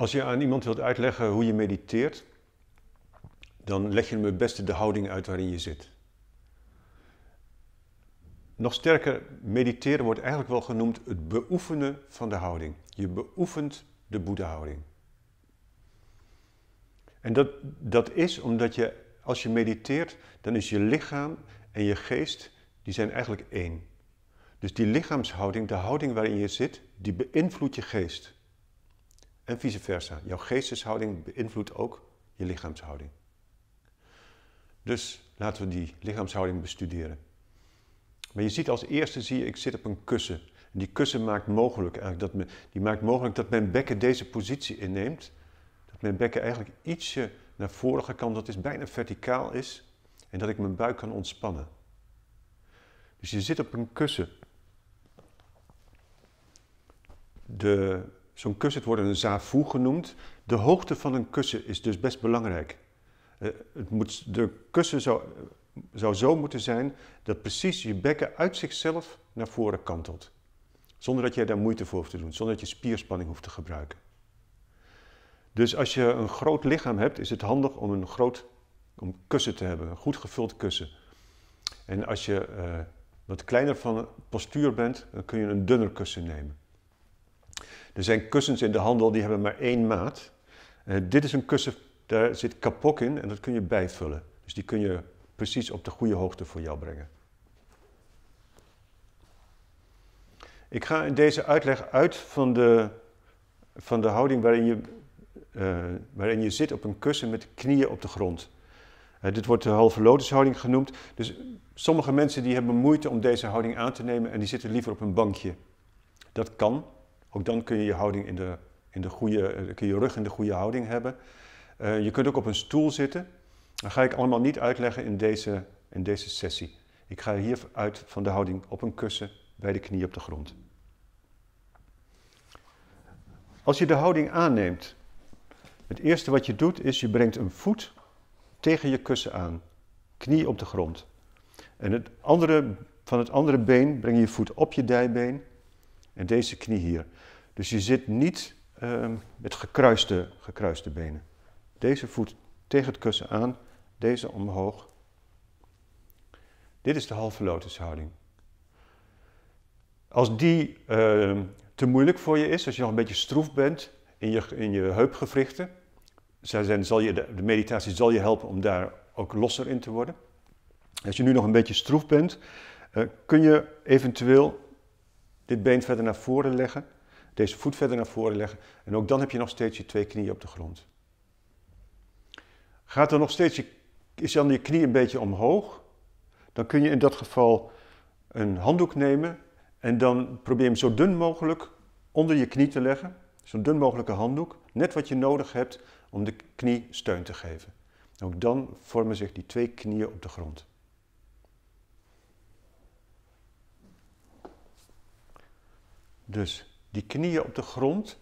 Als je aan iemand wilt uitleggen hoe je mediteert, dan leg je hem het beste de houding uit waarin je zit. Nog sterker, mediteren wordt eigenlijk wel genoemd het beoefenen van de houding. Je beoefent de Boeddha-houding. En dat, dat is omdat je, als je mediteert, dan is je lichaam en je geest, die zijn eigenlijk één. Dus die lichaamshouding, de houding waarin je zit, die beïnvloedt je geest. En vice versa. Jouw geesteshouding beïnvloedt ook je lichaamshouding. Dus laten we die lichaamshouding bestuderen. Maar je ziet als eerste, zie je, ik zit op een kussen. En die kussen maakt mogelijk, eigenlijk dat me, die maakt mogelijk dat mijn bekken deze positie inneemt. Dat mijn bekken eigenlijk ietsje naar voren kan, dat is bijna verticaal is. En dat ik mijn buik kan ontspannen. Dus je zit op een kussen. De Zo'n kussen wordt een zafoe genoemd. De hoogte van een kussen is dus best belangrijk. Eh, het moet, de kussen zou, zou zo moeten zijn dat precies je bekken uit zichzelf naar voren kantelt. Zonder dat jij daar moeite voor hoeft te doen, zonder dat je spierspanning hoeft te gebruiken. Dus als je een groot lichaam hebt, is het handig om een groot om kussen te hebben, een goed gevuld kussen. En als je eh, wat kleiner van postuur bent, dan kun je een dunner kussen nemen. Er zijn kussens in de handel die hebben maar één maat. Uh, dit is een kussen, daar zit kapok in en dat kun je bijvullen. Dus die kun je precies op de goede hoogte voor jou brengen. Ik ga in deze uitleg uit van de, van de houding waarin je, eh, waarin je zit op een kussen met knieën op de grond. Eh, dit wordt de halve lotushouding genoemd. Dus sommige mensen die hebben moeite om deze houding aan te nemen en die zitten liever op een bankje. Dat kan, ook dan kun je je houding in de, in de goede, eh, kun je rug in de goede houding hebben. Eh, je kunt ook op een stoel zitten. Dat ga ik allemaal niet uitleggen in deze, in deze sessie. Ik ga hier uit van de houding op een kussen, bij de knie op de grond. Als je de houding aanneemt, het eerste wat je doet is je brengt een voet tegen je kussen aan, knie op de grond. En het andere, van het andere been breng je je voet op je dijbeen en deze knie hier. Dus je zit niet ehm, met gekruiste, gekruiste benen. Deze voet tegen het kussen aan, deze omhoog. Dit is de halve lotushouding. Als die ehm, te moeilijk voor je is, als je nog een beetje stroef bent in je, in je heupgewrichten, zijn, zal je, de meditatie zal je helpen om daar ook losser in te worden. Als je nu nog een beetje stroef bent, eh, kun je eventueel dit been verder naar voren leggen, deze voet verder naar voren leggen. En ook dan heb je nog steeds je twee knieën op de grond. Gaat er nog steeds je, is dan je knie een beetje omhoog, dan kun je in dat geval een handdoek nemen en dan probeer je hem zo dun mogelijk onder je knie te leggen. Zo dun mogelijke handdoek, net wat je nodig hebt om de knie steun te geven. Ook dan vormen zich die twee knieën op de grond. Dus die knieën op de grond,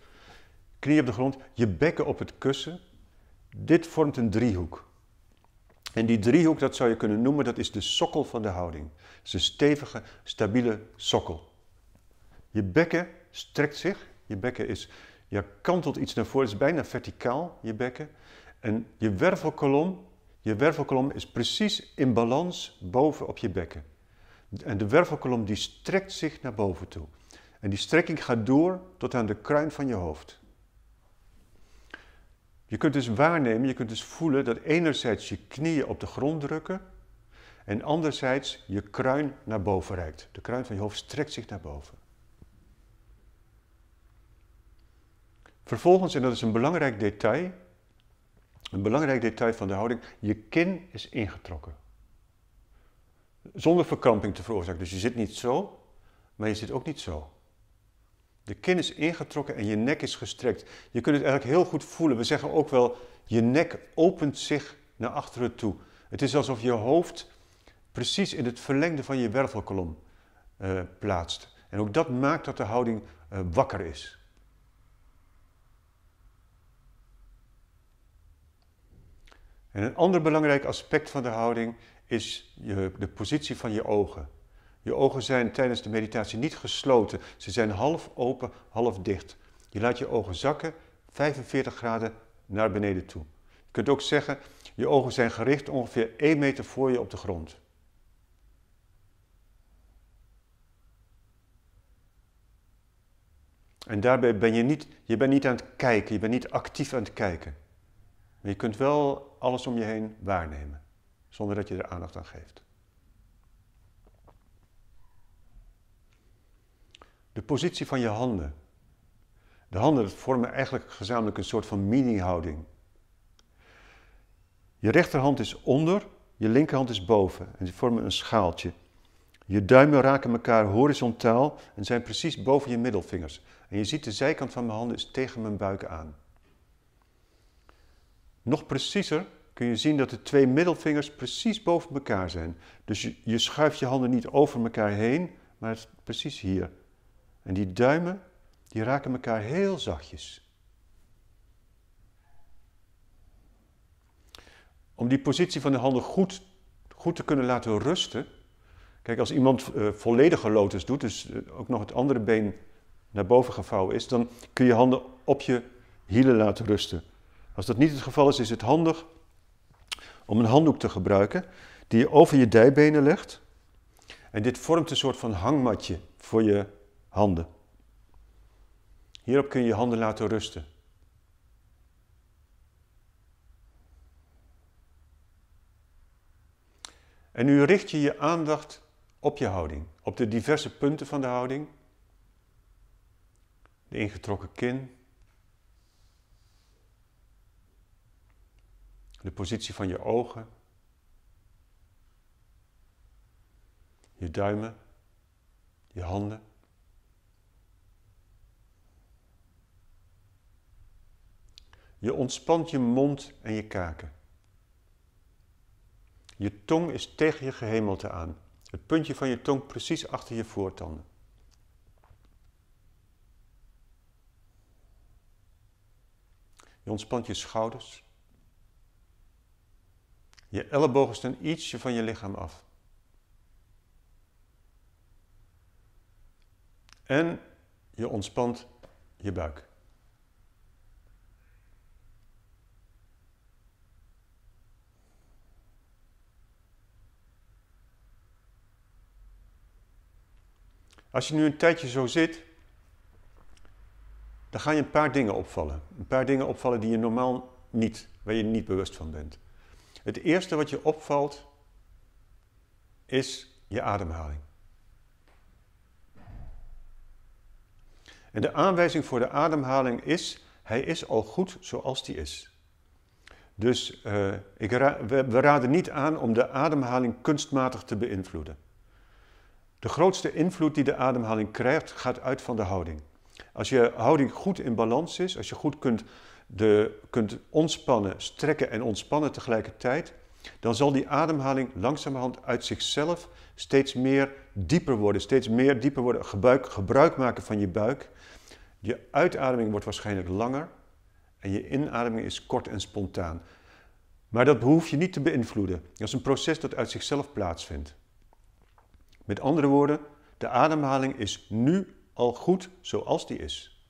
knieën op de grond, je bekken op het kussen. Dit vormt een driehoek. En die driehoek, dat zou je kunnen noemen, dat is de sokkel van de houding. Het is een stevige, stabiele sokkel. Je bekken strekt zich. Je bekken is, je kantelt iets naar voren. Het is bijna verticaal, je bekken. En je wervelkolom, je wervelkolom is precies in balans boven op je bekken. En de wervelkolom die strekt zich naar boven toe. En die strekking gaat door tot aan de kruin van je hoofd. Je kunt dus waarnemen, je kunt dus voelen dat enerzijds je knieën op de grond drukken en anderzijds je kruin naar boven reikt. De kruin van je hoofd strekt zich naar boven. Vervolgens, en dat is een belangrijk detail, een belangrijk detail van de houding, je kin is ingetrokken. Zonder verkramping te veroorzaken. Dus je zit niet zo, maar je zit ook niet zo. De kin is ingetrokken en je nek is gestrekt. Je kunt het eigenlijk heel goed voelen. We zeggen ook wel, je nek opent zich naar achteren toe. Het is alsof je hoofd precies in het verlengde van je wervelkolom uh, plaatst. En ook dat maakt dat de houding eh, wakker is. En een ander belangrijk aspect van de houding is je, de positie van je ogen. Je ogen zijn tijdens de meditatie niet gesloten. Ze zijn half open, half dicht. Je laat je ogen zakken 45 graden naar beneden toe. Je kunt ook zeggen, je ogen zijn gericht ongeveer 1 meter voor je op de grond. En daarbij ben je niet, je bent niet aan het kijken, je bent niet actief aan het kijken. Maar je kunt wel alles om je heen waarnemen, zonder dat je er aandacht aan geeft. De positie van je handen. De handen vormen eigenlijk gezamenlijk een soort van mini-houding. Je rechterhand is onder, je linkerhand is boven en ze vormen een schaaltje. Je duimen raken elkaar horizontaal en zijn precies boven je middelvingers. En je ziet de zijkant van mijn handen is tegen mijn buik aan. Nog preciezer kun je zien dat de twee middelvingers precies boven elkaar zijn. Dus je, je schuift je handen niet over elkaar heen, maar precies hier, en die duimen, die raken elkaar heel zachtjes. Om die positie van de handen goed, goed te kunnen laten rusten. Kijk, als iemand eh, volledige lotus doet, dus eh, ook nog het andere been naar boven gevouwen is, dan kun je handen op je hielen laten rusten. Als dat niet het geval is, is het handig om een handdoek te gebruiken die je over je dijbenen legt. En dit vormt een soort van hangmatje voor je handen. Hierop kun je je handen laten rusten. En nu richt je je aandacht op je houding, op de diverse punten van de houding. De ingetrokken kin, de positie van je ogen, je duimen, je handen. Je ontspant je mond en je kaken. Je tong is tegen je gehemelte aan. Het puntje van je tong precies achter je voortanden. Je ontspant je schouders. Je ellebogen staan ietsje van je lichaam af. En je ontspant je buik. Als je nu een tijdje zo zit, dan ga je een paar dingen opvallen. Een paar dingen opvallen die je normaal niet, waar je niet bewust van bent. Het eerste wat je opvalt is je ademhaling. En de aanwijzing voor de ademhaling is, hij is al goed zoals die is. Dus eh, ik we raden niet aan om de ademhaling kunstmatig te beïnvloeden. De grootste invloed die de ademhaling krijgt, gaat uit van de houding. Als je houding goed in balans is, als je goed kunt, de, kunt ontspannen, strekken en ontspannen tegelijkertijd, dan zal die ademhaling langzamerhand uit zichzelf steeds meer dieper worden, steeds meer dieper worden, gebruik, gebruik maken van je buik. Je uitademing wordt waarschijnlijk langer en je inademing is kort en spontaan. Maar dat hoef je niet te beïnvloeden. Dat is een proces dat uit zichzelf plaatsvindt. Met andere woorden, de ademhaling is nu al goed zoals die is.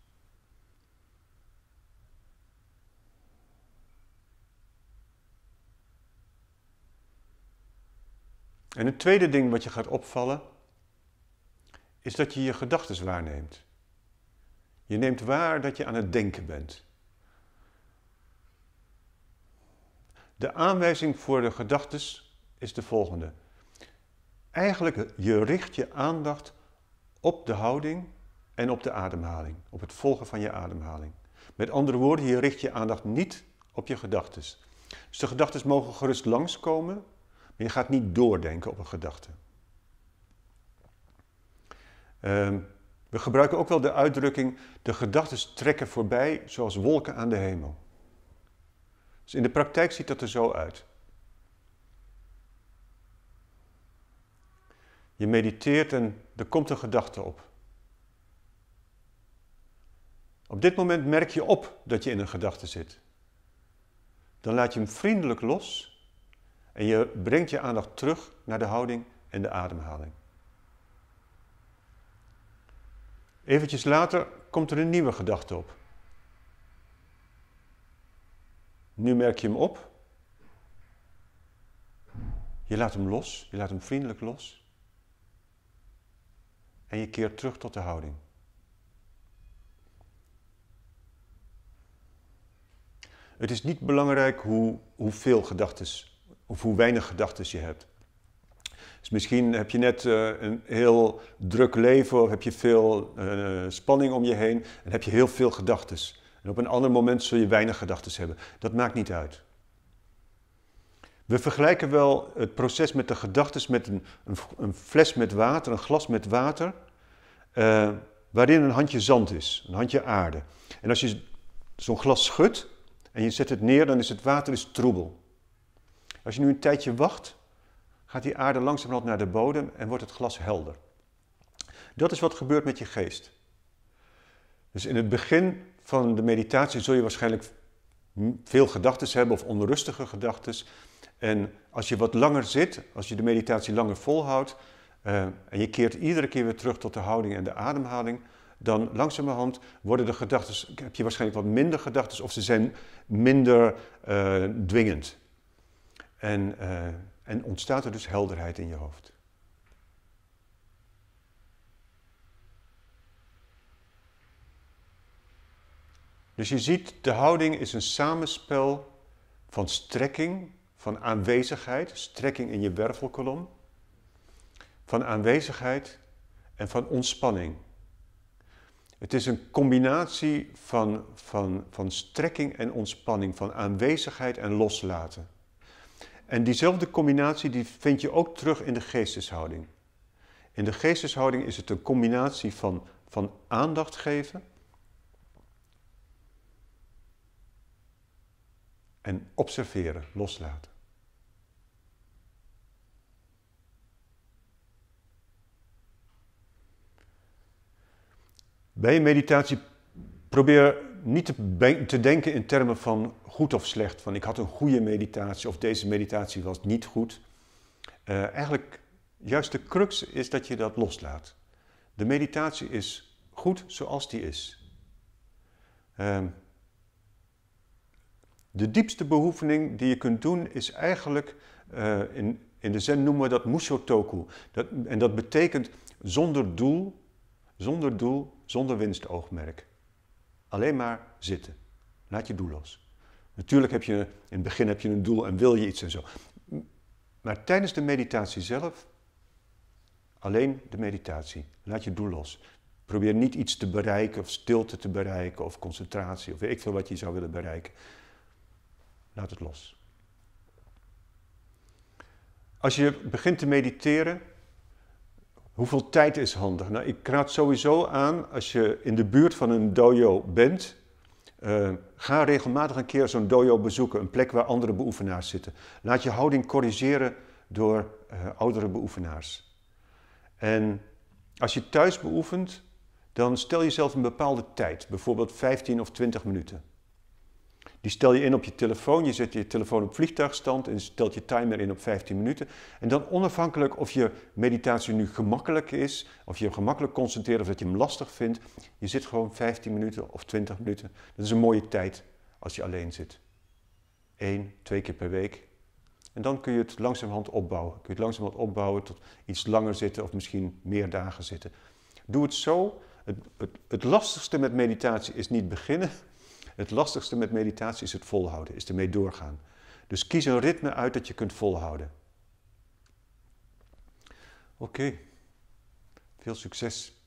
En het tweede ding wat je gaat opvallen, is dat je je gedachten waarneemt. Je neemt waar dat je aan het denken bent. De aanwijzing voor de gedachten is de volgende eigenlijk, je richt je aandacht op de houding en op de ademhaling, op het volgen van je ademhaling. Met andere woorden, je richt je aandacht niet op je gedachten. Dus de gedachten mogen gerust langskomen, maar je gaat niet doordenken op een gedachte. Ehm, we gebruiken ook wel de uitdrukking, de gedachten trekken voorbij zoals wolken aan de hemel. Dus in de praktijk ziet dat er zo uit. Je mediteert en er komt een gedachte op. Op dit moment merk je op dat je in een gedachte zit. Dan laat je hem vriendelijk los en je brengt je aandacht terug naar de houding en de ademhaling. Eventjes later komt er een nieuwe gedachte op. Nu merk je hem op. Je laat hem los, je laat hem vriendelijk los en je keert terug tot de houding. Het is niet belangrijk hoe, hoeveel gedachten of hoe weinig gedachten je hebt. Dus misschien heb je net eh, een heel druk leven of heb je veel eh, spanning om je heen en heb je heel veel gedachten. En op een ander moment zul je weinig gedachten hebben. Dat maakt niet uit. We vergelijken wel het proces met de gedachtes met een, een, een, fles met water, een glas met water, eh, waarin een handje zand is, een handje aarde. En als je zo'n glas schudt en je zet het neer, dan is het water is troebel. Als je nu een tijdje wacht, gaat die aarde langzaam naar de bodem en wordt het glas helder. Dat is wat gebeurt met je geest. Dus in het begin van de meditatie zul je waarschijnlijk veel gedachten hebben of onrustige gedachten. En als je wat langer zit, als je de meditatie langer volhoudt eh, en je keert iedere keer weer terug tot de houding en de ademhaling, dan langzamerhand worden de gedachten, heb je waarschijnlijk wat minder gedachten of ze zijn minder uh, dwingend. En, eh, en ontstaat er dus helderheid in je hoofd. Dus je ziet, de houding is een samenspel van strekking van aanwezigheid, strekking in je wervelkolom, van aanwezigheid en van ontspanning. Het is een combinatie van, van, van strekking en ontspanning, van aanwezigheid en loslaten. En diezelfde combinatie die vind je ook terug in de geesteshouding. In de geesteshouding is het een combinatie van, van aandacht geven, en observeren, loslaten. Bij meditatie probeer niet te, denken in termen van goed of slecht, van ik had een goede meditatie of deze meditatie was niet goed. Eh, eigenlijk juist de crux is dat je dat loslaat. De meditatie is goed zoals die is. Uh, de diepste beoefening die je kunt doen is eigenlijk, eh, in, in de zen noemen we dat mushotoku. Dat, en dat betekent zonder doel, zonder doel, zonder winstoogmerk. Alleen maar zitten. Laat je doel los. Natuurlijk heb je, in het begin heb je een doel en wil je iets en zo. Maar tijdens de meditatie zelf, alleen de meditatie. Laat je doel los. Probeer niet iets te bereiken of stilte te bereiken of concentratie of weet ik veel wat je zou willen bereiken. Laat het los. Als je begint te mediteren, hoeveel tijd is handig? Nou, ik raad sowieso aan, als je in de buurt van een dojo bent, eh, ga regelmatig een keer zo'n dojo bezoeken, een plek waar andere beoefenaars zitten. Laat je houding corrigeren door eh, oudere beoefenaars. En als je thuis beoefent, dan stel jezelf een bepaalde tijd, bijvoorbeeld 15 of 20 minuten. Die stel je in op je telefoon. Je zet je telefoon op vliegtuigstand en stelt je timer in op 15 minuten. En dan onafhankelijk of je meditatie nu gemakkelijk is, of je hem gemakkelijk concentreert of dat je hem lastig vindt, je zit gewoon 15 minuten of 20 minuten. Dat is een mooie tijd als je alleen zit. Eén, twee keer per week. En dan kun je het langzamerhand opbouwen. Kun je het langzamerhand opbouwen tot iets langer zitten of misschien meer dagen zitten. Doe het zo. Het, het, het lastigste met meditatie is niet beginnen, het lastigste met meditatie is het volhouden, is ermee doorgaan. Dus kies een ritme uit dat je kunt volhouden. Oké, veel succes.